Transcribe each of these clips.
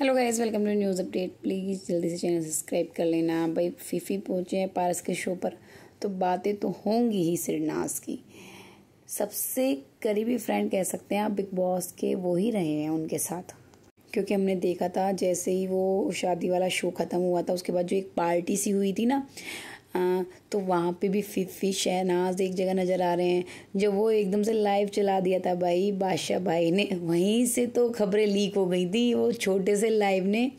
hello guys welcome to news update please जल्दी से channel subscribe कर लेना भाई फीफी पहुँचे हैं पारस के शो पर तो बातें तो होंगी ही सिरनास की सबसे करीबी फ्रेंड कह सकते हैं आप बिग बॉस के वो ही रहे हैं उनके साथ क्योंकि हमने देखा था जैसे ही वो शादी वाला शो ख़त्म हुआ था उसके बाद जो एक पार्टी सी हुई थी ना हाँ, तो वहाँ पे भी फ़िफ़ी शहनाज एक जगह नज़र आ रहे हैं जब वो एकदम से लाइव चला दिया था भाई बादशाह भाई ने वहीं से तो खबरें लीक हो गई थी वो छोटे से लाइव ने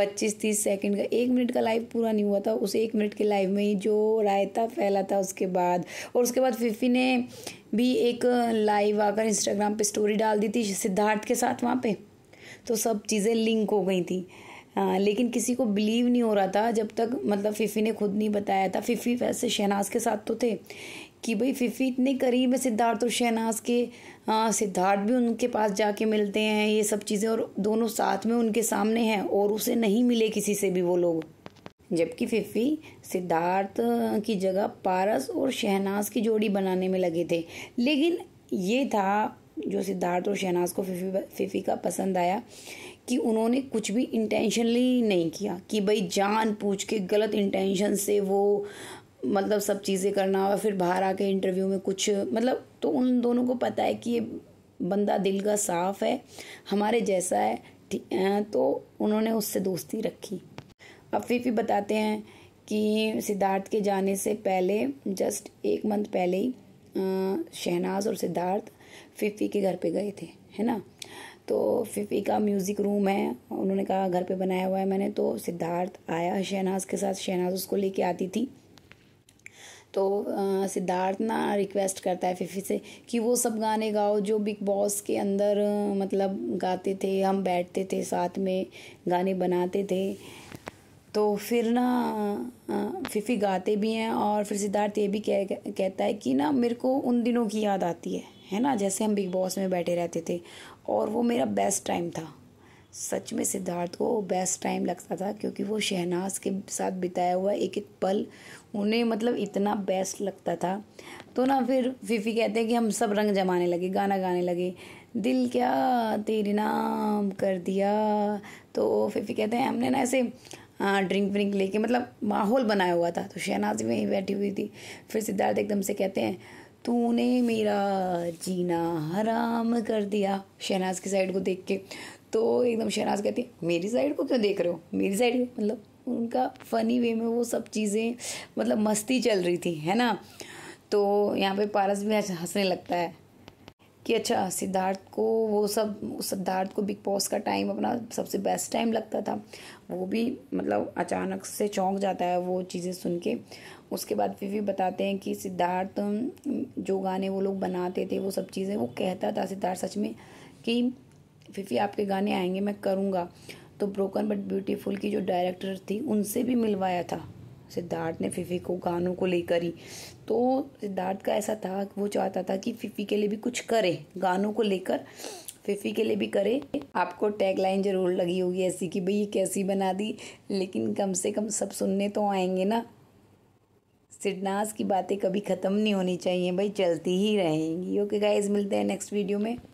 25-30 सेकंड का एक मिनट का लाइव पूरा नहीं हुआ था उस एक मिनट के लाइव में ही जो रायता फैला था उसके बाद और उसके बाद फ़िफ़ी ने भी एक लाइव आकर इंस्टाग्राम पर स्टोरी डाल दी थी सिद्धार्थ के साथ वहाँ पर तो सब चीज़ें लिंक हो गई थी आ, हाँ, लेकिन किसी को बिलीव नहीं हो रहा था जब तक मतलब फ़िफ़ी ने खुद नहीं बताया था फ़िफ़ी वैसे शहनाज के साथ तो थे कि भाई फ़िफ़ी इतने करीब है सिद्धार्थ और शहनाज के हाँ, सिद्धार्थ भी उनके पास जाके मिलते हैं ये सब चीज़ें और दोनों साथ में उनके सामने हैं और उसे नहीं मिले किसी से भी वो लोग जबकि फिफी सिद्धार्थ की जगह पारस और शहनाज की जोड़ी बनाने में लगे थे लेकिन ये था जो सिद्धार्थ और शहनाज को फिफी फिफी का पसंद आया कि उन्होंने कुछ भी इंटेंशनली नहीं किया कि भाई जान पूछ के गलत इंटेंशन से वो मतलब सब चीज़ें करना और फिर बाहर आके इंटरव्यू में कुछ मतलब तो उन दोनों को पता है कि ये बंदा दिल का साफ़ है हमारे जैसा है ठीक है तो उन्होंने उससे दोस्ती रखी अब भी बताते हैं कि सिद्धार्थ के जाने से पहले जस्ट एक मंथ पहले ही शहनाज और सिद्धार्थ फिफी के घर पे गए थे है ना तो फिफी का म्यूज़िक रूम है उन्होंने कहा घर पे बनाया हुआ है मैंने तो सिद्धार्थ आया शहनाज के साथ शहनाज उसको लेके आती थी तो सिद्धार्थ ना रिक्वेस्ट करता है फिफी से कि वो सब गाने गाओ जो बिग बॉस के अंदर मतलब गाते थे हम बैठते थे साथ में गाने बनाते थे तो फिर ना फिफी गाते भी हैं और फिर सिद्धार्थ ये भी कह कहता है कि ना मेरे को उन दिनों की याद आती है है ना जैसे हम बिग बॉस में बैठे रहते थे और वो मेरा बेस्ट टाइम था सच में सिद्धार्थ को बेस्ट टाइम लगता था क्योंकि वो शहनाज के साथ बिताया हुआ एक एक पल उन्हें मतलब इतना बेस्ट लगता था तो ना फिर फीफी कहते हैं कि हम सब रंग जमाने लगे गाना गाने लगे दिल क्या तेरे नाम कर दिया तो फीफी कहते हैं हमने ना ऐसे हाँ ड्रिंक व्रिंक लेके मतलब माहौल बनाया हुआ था तो शहनाज भी वहीं बैठी हुई थी फिर सिद्धार्थ एकदम से कहते हैं तूने मेरा जीना हराम कर दिया शहनाज की साइड को देख के तो एकदम शहनाज कहती है मेरी साइड को क्यों देख रहे हो मेरी साइड मतलब उनका फ़नी वे में वो सब चीज़ें मतलब मस्ती चल रही थी है ना तो यहाँ पे पारस भी हंसने लगता है कि अच्छा सिद्धार्थ को वो सब सिद्धार्थ को बिग बॉस का टाइम अपना सबसे बेस्ट टाइम लगता था वो भी मतलब अचानक से चौंक जाता है वो चीज़ें सुन के उसके बाद फिर भी बताते हैं कि सिद्धार्थ जो गाने वो लोग बनाते थे वो सब चीज़ें वो कहता था सिद्धार्थ सच में कि फिफी आपके गाने आएंगे मैं करूँगा तो ब्रोकन बट ब्यूटीफुल की जो डायरेक्टर थी उनसे भी मिलवाया था सिद्धार्थ ने फ़िफ़ी को गानों को लेकर ही तो सिद्धार्थ का ऐसा था वो चाहता था कि फ़िफ़ी के लिए भी कुछ करे गानों को लेकर फ़िफ़ी के लिए भी करे आपको टैग लाइन ज़रूर लगी होगी ऐसी कि भाई ये कैसी बना दी लेकिन कम से कम सब सुनने तो आएंगे ना सिडनास की बातें कभी ख़त्म नहीं होनी चाहिए भाई चलती ही रहेंगी ओके गाइज मिलते हैं नेक्स्ट वीडियो में